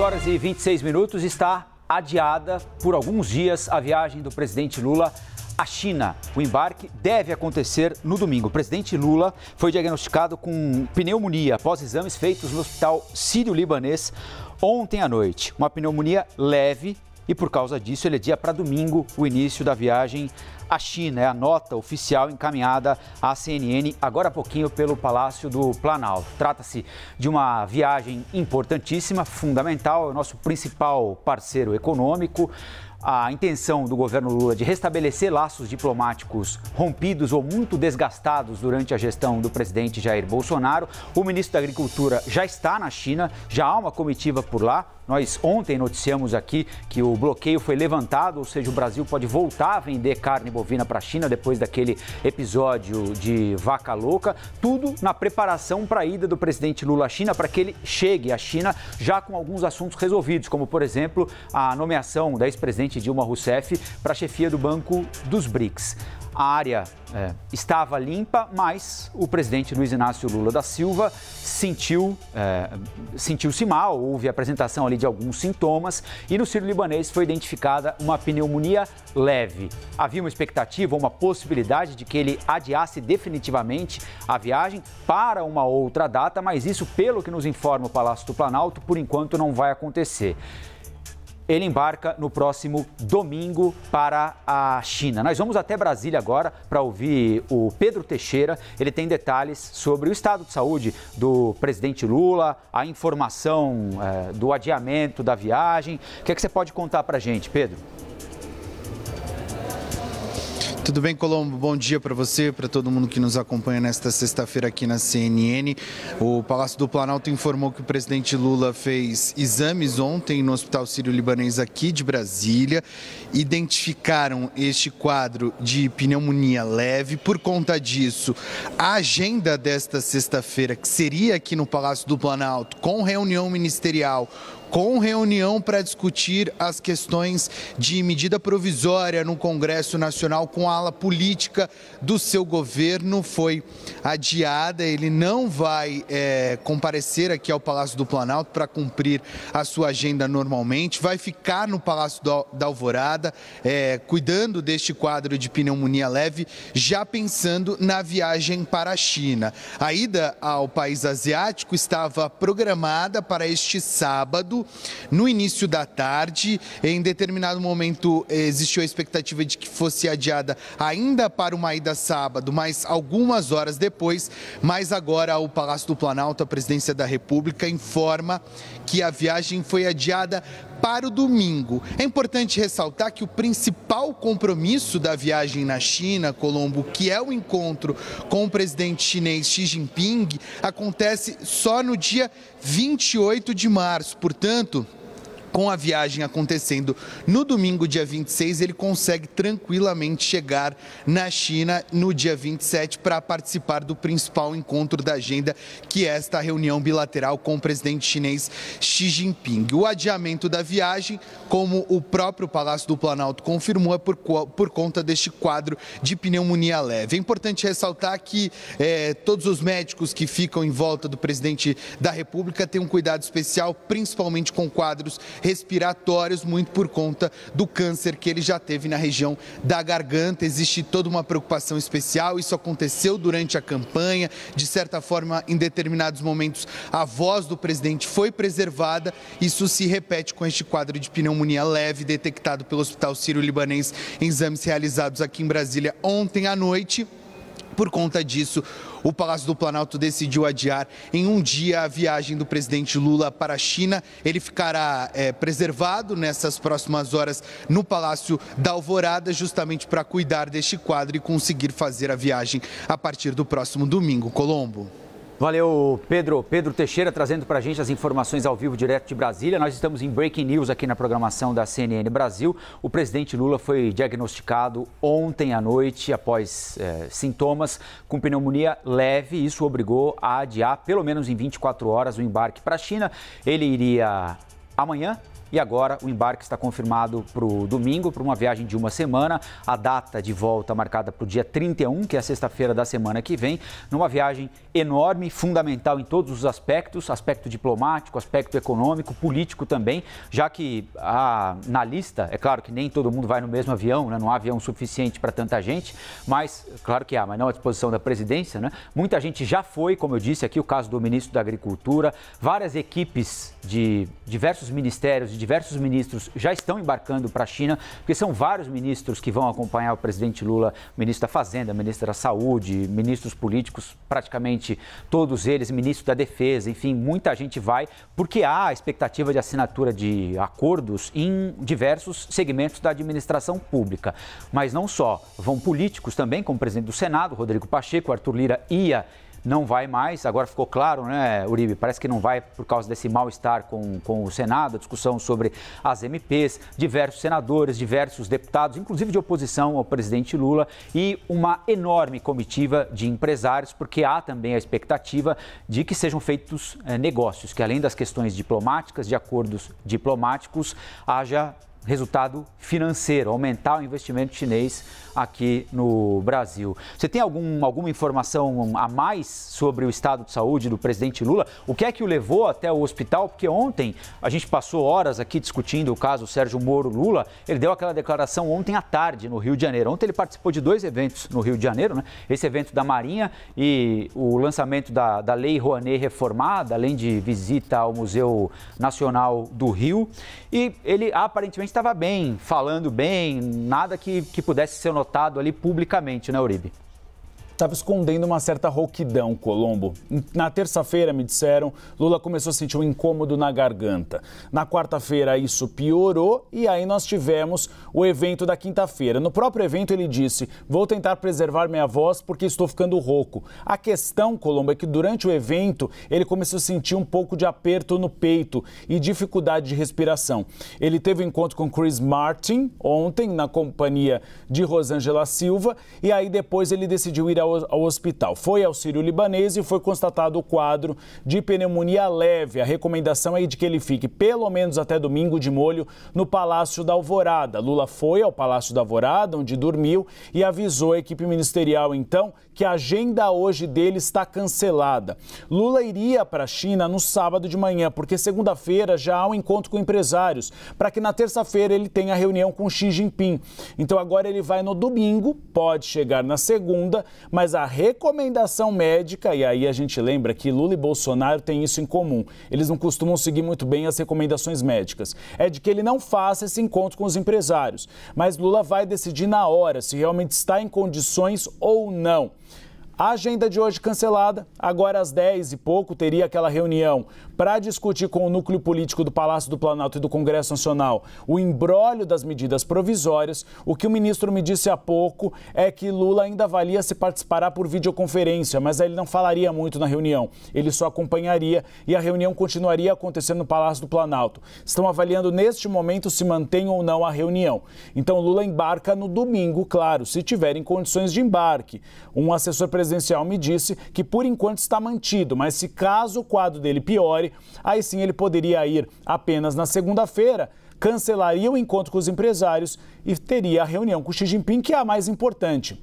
18 horas e 26 minutos está adiada por alguns dias a viagem do presidente Lula à China. O embarque deve acontecer no domingo. O presidente Lula foi diagnosticado com pneumonia após exames feitos no Hospital Sírio-Libanês ontem à noite. Uma pneumonia leve e por causa disso ele é dia para domingo o início da viagem à China. É a nota oficial encaminhada à CNN agora há pouquinho pelo Palácio do Planalto. Trata-se de uma viagem importantíssima, fundamental, é o nosso principal parceiro econômico a intenção do governo Lula é de restabelecer laços diplomáticos rompidos ou muito desgastados durante a gestão do presidente Jair Bolsonaro. O ministro da Agricultura já está na China, já há uma comitiva por lá. Nós ontem noticiamos aqui que o bloqueio foi levantado, ou seja, o Brasil pode voltar a vender carne bovina para a China depois daquele episódio de vaca louca. Tudo na preparação para a ida do presidente Lula à China, para que ele chegue à China já com alguns assuntos resolvidos, como, por exemplo, a nomeação da ex-presidente Dilma Rousseff para chefia do Banco dos BRICS a área é. estava limpa, mas o presidente Luiz Inácio Lula da Silva sentiu, é, sentiu-se mal, houve apresentação ali de alguns sintomas e no Ciro Libanês foi identificada uma pneumonia leve. Havia uma expectativa, uma possibilidade de que ele adiasse definitivamente a viagem para uma outra data, mas isso, pelo que nos informa o Palácio do Planalto, por enquanto não vai acontecer ele embarca no próximo domingo para a China. Nós vamos até Brasília agora para ouvir o Pedro Teixeira. Ele tem detalhes sobre o estado de saúde do presidente Lula, a informação é, do adiamento da viagem. O que, é que você pode contar para a gente, Pedro? Tudo bem, Colombo? Bom dia para você, para todo mundo que nos acompanha nesta sexta-feira aqui na CNN. O Palácio do Planalto informou que o presidente Lula fez exames ontem no Hospital Sírio-Libanês aqui de Brasília. Identificaram este quadro de pneumonia leve. Por conta disso, a agenda desta sexta-feira, que seria aqui no Palácio do Planalto, com reunião ministerial com reunião para discutir as questões de medida provisória no Congresso Nacional com a ala política do seu governo. Foi adiada, ele não vai é, comparecer aqui ao Palácio do Planalto para cumprir a sua agenda normalmente, vai ficar no Palácio da Alvorada, é, cuidando deste quadro de pneumonia leve, já pensando na viagem para a China. A ida ao país asiático estava programada para este sábado no início da tarde. Em determinado momento existiu a expectativa de que fosse adiada ainda para uma ida sábado, mas algumas horas depois. Mas agora o Palácio do Planalto, a Presidência da República, informa que a viagem foi adiada para o domingo. É importante ressaltar que o principal compromisso da viagem na China, Colombo, que é o encontro com o presidente chinês Xi Jinping, acontece só no dia 28 de março. Portanto, com a viagem acontecendo no domingo, dia 26, ele consegue tranquilamente chegar na China no dia 27 para participar do principal encontro da agenda, que é esta reunião bilateral com o presidente chinês Xi Jinping. O adiamento da viagem, como o próprio Palácio do Planalto confirmou, é por, por conta deste quadro de pneumonia leve. É importante ressaltar que é, todos os médicos que ficam em volta do presidente da República têm um cuidado especial, principalmente com quadros respiratórios, muito por conta do câncer que ele já teve na região da garganta. Existe toda uma preocupação especial, isso aconteceu durante a campanha, de certa forma, em determinados momentos, a voz do presidente foi preservada. Isso se repete com este quadro de pneumonia leve detectado pelo Hospital Sírio-Libanês em exames realizados aqui em Brasília ontem à noite. Por conta disso, o Palácio do Planalto decidiu adiar em um dia a viagem do presidente Lula para a China. Ele ficará é, preservado nessas próximas horas no Palácio da Alvorada, justamente para cuidar deste quadro e conseguir fazer a viagem a partir do próximo domingo. Colombo. Valeu, Pedro. Pedro Teixeira trazendo para a gente as informações ao vivo direto de Brasília. Nós estamos em breaking news aqui na programação da CNN Brasil. O presidente Lula foi diagnosticado ontem à noite após é, sintomas com pneumonia leve. Isso obrigou a adiar pelo menos em 24 horas o embarque para a China. Ele iria amanhã e agora o embarque está confirmado para o domingo, para uma viagem de uma semana. A data de volta marcada para o dia 31, que é a sexta-feira da semana que vem, numa viagem enorme, fundamental em todos os aspectos, aspecto diplomático, aspecto econômico, político também, já que a, na lista, é claro que nem todo mundo vai no mesmo avião, né? não há avião suficiente para tanta gente, mas claro que há, mas não à disposição da presidência, né? Muita gente já foi, como eu disse aqui, o caso do ministro da Agricultura, várias equipes de diversos ministérios, de diversos ministros já estão embarcando para a China, porque são vários ministros que vão acompanhar o presidente Lula, ministro da Fazenda, ministro da Saúde, ministros políticos, praticamente todos eles, ministro da Defesa, enfim, muita gente vai, porque há a expectativa de assinatura de acordos em diversos segmentos da administração pública. Mas não só, vão políticos também, como o presidente do Senado, Rodrigo Pacheco, Arthur Lira ia não vai mais. Agora ficou claro, né, Uribe? Parece que não vai por causa desse mal-estar com, com o Senado, a discussão sobre as MPs, diversos senadores, diversos deputados, inclusive de oposição ao presidente Lula, e uma enorme comitiva de empresários, porque há também a expectativa de que sejam feitos é, negócios, que além das questões diplomáticas, de acordos diplomáticos, haja resultado financeiro, aumentar o investimento chinês aqui no Brasil. Você tem algum, alguma informação a mais sobre o estado de saúde do presidente Lula? O que é que o levou até o hospital? Porque ontem a gente passou horas aqui discutindo o caso Sérgio Moro Lula. Ele deu aquela declaração ontem à tarde no Rio de Janeiro. Ontem ele participou de dois eventos no Rio de Janeiro, né? Esse evento da Marinha e o lançamento da, da Lei Rouanet reformada, além de visita ao Museu Nacional do Rio. E ele aparentemente estava bem, falando bem, nada que, que pudesse ser notado ali publicamente, né, Uribe? estava escondendo uma certa rouquidão, Colombo. Na terça-feira, me disseram, Lula começou a sentir um incômodo na garganta. Na quarta-feira, isso piorou e aí nós tivemos o evento da quinta-feira. No próprio evento, ele disse: Vou tentar preservar minha voz porque estou ficando rouco. A questão, Colombo, é que durante o evento ele começou a sentir um pouco de aperto no peito e dificuldade de respiração. Ele teve um encontro com Chris Martin ontem, na companhia de Rosângela Silva, e aí depois ele decidiu ir ao ao, ao hospital. Foi ao sírio-libanês e foi constatado o quadro de pneumonia leve. A recomendação é de que ele fique pelo menos até domingo de molho no Palácio da Alvorada. Lula foi ao Palácio da Alvorada, onde dormiu, e avisou a equipe ministerial, então, que a agenda hoje dele está cancelada. Lula iria para a China no sábado de manhã, porque segunda-feira já há um encontro com empresários, para que na terça-feira ele tenha reunião com Xi Jinping. Então agora ele vai no domingo, pode chegar na segunda, mas mas a recomendação médica, e aí a gente lembra que Lula e Bolsonaro têm isso em comum, eles não costumam seguir muito bem as recomendações médicas, é de que ele não faça esse encontro com os empresários. Mas Lula vai decidir na hora se realmente está em condições ou não. A agenda de hoje cancelada, agora às 10 e pouco teria aquela reunião para discutir com o núcleo político do Palácio do Planalto e do Congresso Nacional o embrólio das medidas provisórias. O que o ministro me disse há pouco é que Lula ainda avalia se participará por videoconferência, mas ele não falaria muito na reunião. Ele só acompanharia e a reunião continuaria acontecendo no Palácio do Planalto. Estão avaliando neste momento se mantém ou não a reunião. Então Lula embarca no domingo, claro, se tiverem condições de embarque. Um assessor presidente presidencial me disse que por enquanto está mantido, mas se caso o quadro dele piore, aí sim ele poderia ir apenas na segunda-feira, cancelaria o encontro com os empresários e teria a reunião com Xi Jinping, que é a mais importante.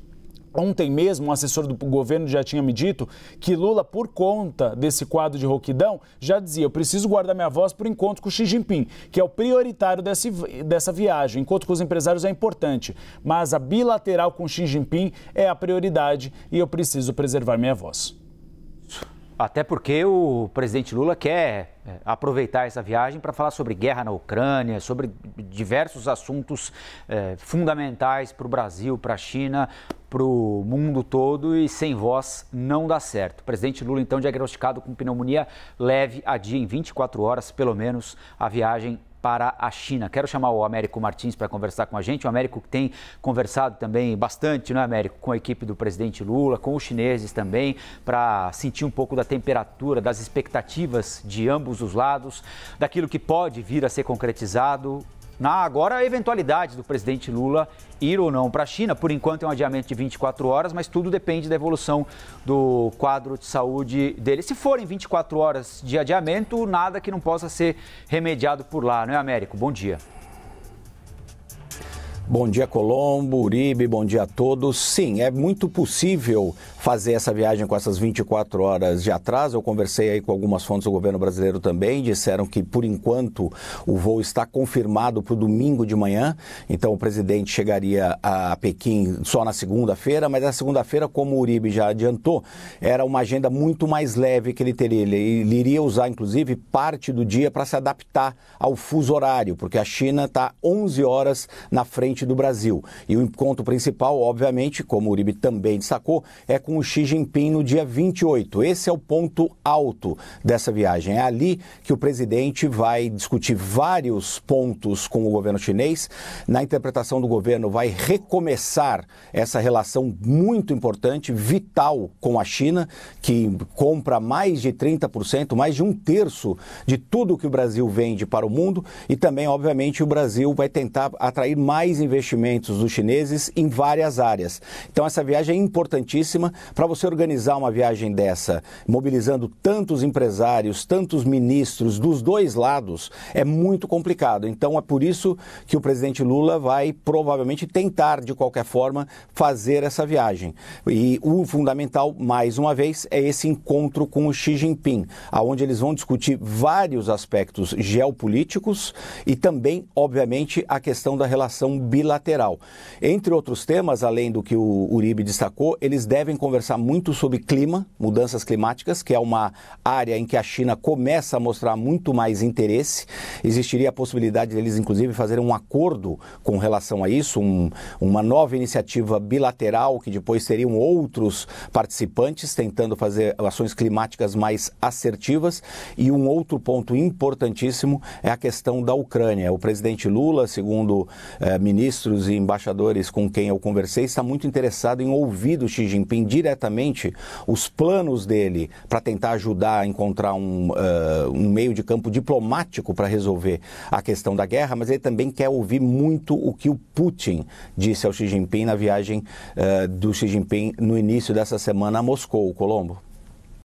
Ontem mesmo, um assessor do governo já tinha me dito que Lula, por conta desse quadro de rouquidão, já dizia: eu preciso guardar minha voz para o encontro com Xi Jinping, que é o prioritário desse, dessa viagem. Encontro com os empresários é importante, mas a bilateral com Xi Jinping é a prioridade e eu preciso preservar minha voz. Até porque o presidente Lula quer é, aproveitar essa viagem para falar sobre guerra na Ucrânia, sobre diversos assuntos é, fundamentais para o Brasil, para a China para o mundo todo e sem voz não dá certo. O presidente Lula, então, diagnosticado com pneumonia leve, adia em 24 horas, pelo menos, a viagem para a China. Quero chamar o Américo Martins para conversar com a gente. O Américo que tem conversado também bastante, não é, Américo, com a equipe do presidente Lula, com os chineses também, para sentir um pouco da temperatura, das expectativas de ambos os lados, daquilo que pode vir a ser concretizado na agora a eventualidade do presidente Lula ir ou não para a China. Por enquanto é um adiamento de 24 horas, mas tudo depende da evolução do quadro de saúde dele. Se forem 24 horas de adiamento, nada que não possa ser remediado por lá, não é, Américo? Bom dia. Bom dia, Colombo, Uribe, bom dia a todos. Sim, é muito possível fazer essa viagem com essas 24 horas de atraso. Eu conversei aí com algumas fontes do governo brasileiro também, disseram que por enquanto o voo está confirmado para o domingo de manhã, então o presidente chegaria a Pequim só na segunda-feira, mas na segunda-feira, como o Uribe já adiantou, era uma agenda muito mais leve que ele teria. Ele iria usar, inclusive, parte do dia para se adaptar ao fuso horário, porque a China está 11 horas na frente presidente do Brasil. E o encontro principal, obviamente, como o Uribe também destacou, é com o Xi Jinping no dia 28. Esse é o ponto alto dessa viagem. É ali que o presidente vai discutir vários pontos com o governo chinês. Na interpretação do governo, vai recomeçar essa relação muito importante, vital com a China, que compra mais de 30%, mais de um terço de tudo que o Brasil vende para o mundo. E também, obviamente, o Brasil vai tentar atrair mais investimentos dos chineses em várias áreas. Então, essa viagem é importantíssima para você organizar uma viagem dessa, mobilizando tantos empresários, tantos ministros dos dois lados, é muito complicado. Então, é por isso que o presidente Lula vai provavelmente tentar, de qualquer forma, fazer essa viagem. E o fundamental, mais uma vez, é esse encontro com o Xi Jinping, aonde eles vão discutir vários aspectos geopolíticos e também, obviamente, a questão da relação bilateral bilateral. Entre outros temas, além do que o Uribe destacou, eles devem conversar muito sobre clima, mudanças climáticas, que é uma área em que a China começa a mostrar muito mais interesse. Existiria a possibilidade deles, inclusive, fazer um acordo com relação a isso, um, uma nova iniciativa bilateral, que depois teriam outros participantes tentando fazer ações climáticas mais assertivas. E um outro ponto importantíssimo é a questão da Ucrânia. O presidente Lula, segundo eh, ministro, ministros e embaixadores com quem eu conversei está muito interessado em ouvir do Xi Jinping diretamente os planos dele para tentar ajudar a encontrar um, uh, um meio de campo diplomático para resolver a questão da guerra, mas ele também quer ouvir muito o que o Putin disse ao Xi Jinping na viagem uh, do Xi Jinping no início dessa semana a Moscou, Colombo.